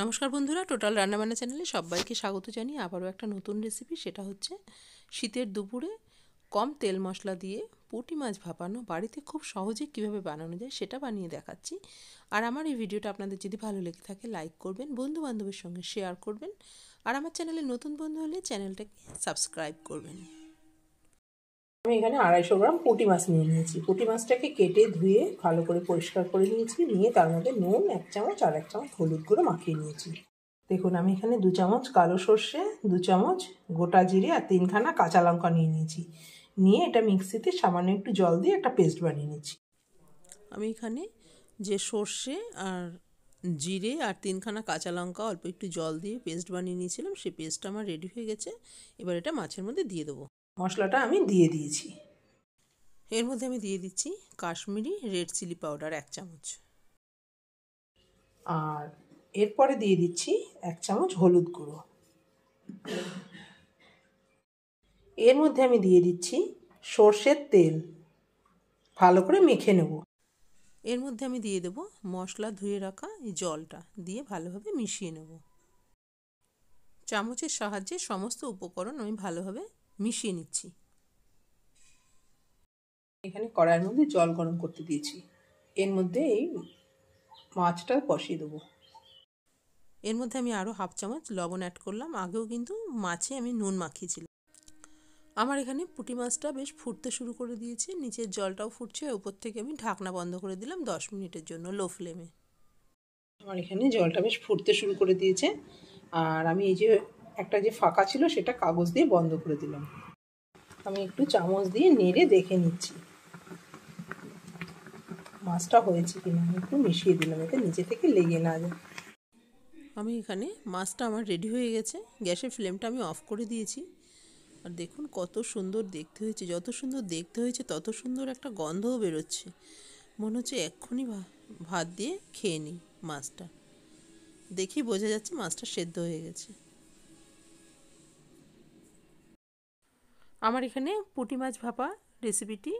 নমস্কার বন্ধুরা টোটাল রান্নাবান্না চ্যানেলে সবাইকে স্বাগত জানিয়ে আবারও একটা নতুন রেসিপি সেটা হচ্ছে শীতের দুপুরে কম তেল মশলা দিয়ে পুঁটি মাছ ভাপানো বাড়িতে খুব সহজে কিভাবে বানানো যায় সেটা বানিয়ে দেখাচ্ছি আর আমার এই ভিডিওটা আপনাদের যদি ভালো লেগে থাকে লাইক করবেন বন্ধু বান্ধবের সঙ্গে শেয়ার করবেন আর আমার চ্যানেলে নতুন বন্ধু হলে চ্যানেলটাকে সাবস্ক্রাইব করবেন আমি এখানে আড়াইশো গ্রাম পুঁটি মাছ নিয়ে নিয়েছি পুঁটি মাছটাকে কেটে ধুয়ে ভালো করে পরিষ্কার করে নিয়েছি নিয়ে তার মধ্যে নুন এক চামচ আর এক চামচ হলুদ গুঁড়ো মাখিয়ে নিয়েছি দেখুন আমি এখানে দু চামচ কালো সর্ষে দু চামচ গোটা জিরে আর তিনখানা কাঁচা লঙ্কা নিয়ে নিয়েছি নিয়ে এটা মিক্সিতে সামান্য একটু জল দিয়ে একটা পেস্ট বানিয়ে নিয়েছি আমি এখানে যে সর্ষে আর জিরে আর তিনখানা কাঁচা লঙ্কা অল্প একটু জল দিয়ে পেস্ট বানিয়ে নিয়েছিলাম সেই পেস্টটা আমার রেডি হয়ে গেছে এবার এটা মাছের মধ্যে দিয়ে দেবো মশলাটা আমি দিয়ে দিয়েছি এর মধ্যে আমি দিয়ে দিচ্ছি কাশ্মীরি রেড চিলি পাউডার এক চামচ আর এরপরে দিয়ে দিচ্ছি এক চামচ হলুদ গুঁড়ো এর মধ্যে আমি দিয়ে দিচ্ছি সর্ষের তেল ভালো করে মেখে নেব এর মধ্যে আমি দিয়ে দেবো মশলা ধুয়ে রাখা জলটা দিয়ে ভালোভাবে মিশিয়ে নেব চামচের সাহায্যে সমস্ত উপকরণ আমি ভালোভাবে মিশিয়ে নিচ্ছি এখানে কড়াইয়ের মধ্যে জল গরম করতে দিয়েছি এর মধ্যে এই মাছটা বসিয়ে দেবো এর মধ্যে আমি আরও হাফ চামচ লবণ অ্যাড করলাম আগেও কিন্তু মাছে আমি নুন মাখিয়েছিলাম আমার এখানে পুঁটি মাছটা বেশ ফুটতে শুরু করে দিয়েছে নিচের জলটাও ফুটছে উপর থেকে আমি ঢাকনা বন্ধ করে দিলাম দশ মিনিটের জন্য লো ফ্লেমে আমার এখানে জলটা বেশ ফুটতে শুরু করে দিয়েছে আর আমি এই যে একটা যে ফাঁকা ছিল সেটা কাগজ দিয়ে বন্ধ করে দিলাম আমি একটু চামচ দিয়ে নেড়ে দেখে নিচ্ছি মাছটা হয়েছে কিনা আমি একটু মিশিয়ে দিলাম এতে নিচে থেকে লেগে না যায় আমি এখানে মাছটা আমার রেডি হয়ে গেছে গ্যাসের ফ্লেমটা আমি অফ করে দিয়েছি আর দেখুন কত সুন্দর দেখতে হয়েছে যত সুন্দর দেখতে হয়েছে তত সুন্দর একটা গন্ধও বেরোচ্ছে মনে হচ্ছে এক্ষুনি ভাত দিয়ে খেয়ে নিই মাছটা দেখি বোঝা যাচ্ছে মাছটা সেদ্ধ হয়ে গেছে আমার এখানে পুঁটি মাছ ভাপা রেসিপিটি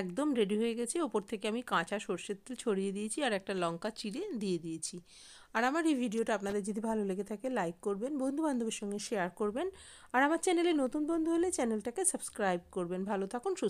একদম রেডি হয়ে গেছে ওপর থেকে আমি কাঁচা সর্ষের তেল ছড়িয়ে দিয়েছি আর একটা লঙ্কা চিড়ে দিয়ে দিয়েছি আর আমার এই ভিডিওটা আপনাদের যদি ভালো লেগে থাকে লাইক করবেন বন্ধু বান্ধবের সঙ্গে শেয়ার করবেন আর আমার চ্যানেলে নতুন বন্ধু হলে চ্যানেলটাকে সাবস্ক্রাইব করবেন ভালো থাকুন সুস্থ